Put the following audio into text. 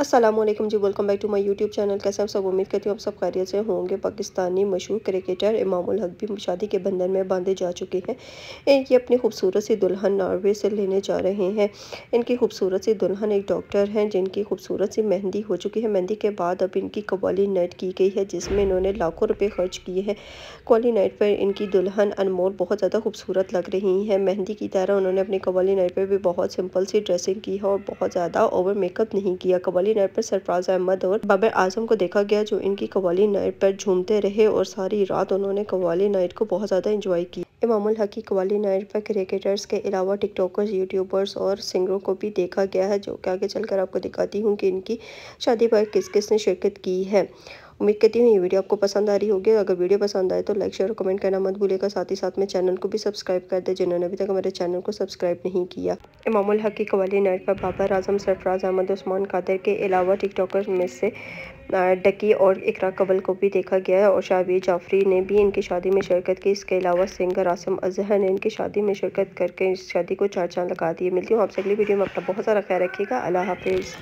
Aslam ji welcome back to my YouTube channel कैसे हम सब उम्मीद करती हूँ हम सब खैरियत से होंगे पाकिस्तानी मशहूर क्रिकेटर इमामुल हक भी शादी के बंधन में बांधे जा चुके हैं ये अपनी खूबसूरत सी दुल्हन नॉर्वे से लेने जा रहे हैं इनकी खूबसूरत सी दुल्हन एक डॉक्टर हैं जिनकी खूबसूरत सी मेहंदी हो चुकी है मेहंदी के बाद अब इनकी कवाली नाइट की गई है जिसमें इन्होंने लाखों रुपये खर्च किए हैं कवाली नाइट पर इनकी दुल्हन अनमोल बहुत ज़्यादा खूबसूरत लग रही है मेहंदी की तरह उन्होंने अपनी कवाली नाइट पर भी बहुत सिंपल सी ड्रेसिंग की है और बहुत ज़्यादा ओवर मेकअप नहीं किया कवाली कवाली नाइट पर सरफराज अहमद और बाबर आजम को देखा गया जो इनकी कवाली नाइट पर झूमते रहे और सारी रात उन्होंने कवाली नाइट को बहुत ज़्यादा इंजॉय की इमामुल हक की कवाली नाइट पर क्रिकेटर्स के अलावा टिकटॉकर्स यूट्यूबर्स और सिंगरों को भी देखा गया है जो कि आगे चलकर आपको दिखाती हूँ कि इनकी शादी पर किस किस ने शिरकत की है उम्मीद करती हूँ ये वीडियो आपको पसंद आ रही होगी अगर वीडियो पसंद आए तो लाइक शेयर और कमेंट करना मत भूलेगा साथ ही साथ में चैनल को भी सब्सक्राइब कर दें जिन्होंने अभी तक हमारे चैनल को सब्सक्राइब नहीं किया हक हकी कवाली नाइट पर बाबर आजम सरफराज अहमद उस्मान कादर के अलावा टिकटॉकर में से डकी और इकरा कबल को भी देखा गया है और शाबी जाफरी ने भी इनकी शादी में शिरकत की इसके अलावा सिंगर आसम अजहर ने इनकी शादी में शिरकत करके इस शादी को चार चांद लगा दिए मिलती हूँ आपसे अगली वीडियो में अपना बहुत सारा ख्याल रखिएगा अल्लाह हाफिज़